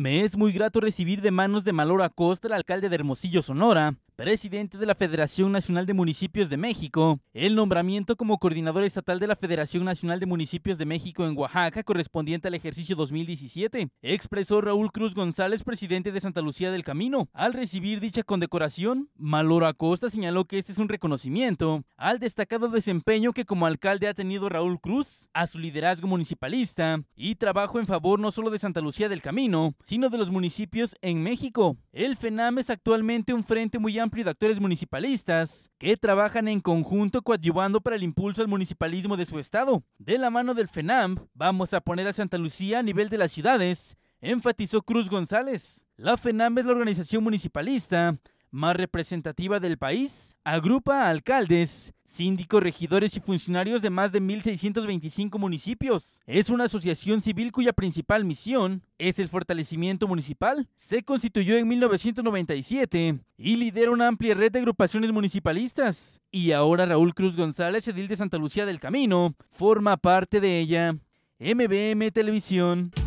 Me es muy grato recibir de manos de Malora Costa, el alcalde de Hermosillo, Sonora, presidente de la Federación Nacional de Municipios de México. El nombramiento como coordinador estatal de la Federación Nacional de Municipios de México en Oaxaca, correspondiente al ejercicio 2017, expresó Raúl Cruz González, presidente de Santa Lucía del Camino. Al recibir dicha condecoración, Maloro Acosta señaló que este es un reconocimiento al destacado desempeño que como alcalde ha tenido Raúl Cruz, a su liderazgo municipalista y trabajo en favor no solo de Santa Lucía del Camino, sino de los municipios en México. El FENAM es actualmente un frente muy amplio de actores municipalistas que trabajan en conjunto coadyuvando para el impulso al municipalismo de su estado. De la mano del FENAMP, vamos a poner a Santa Lucía a nivel de las ciudades, enfatizó Cruz González. La FENAMP es la organización municipalista más representativa del país, agrupa a alcaldes, síndicos, regidores y funcionarios de más de 1.625 municipios. Es una asociación civil cuya principal misión es el fortalecimiento municipal. Se constituyó en 1997 y lidera una amplia red de agrupaciones municipalistas. Y ahora Raúl Cruz González, edil de Santa Lucía del Camino, forma parte de ella. MBM Televisión.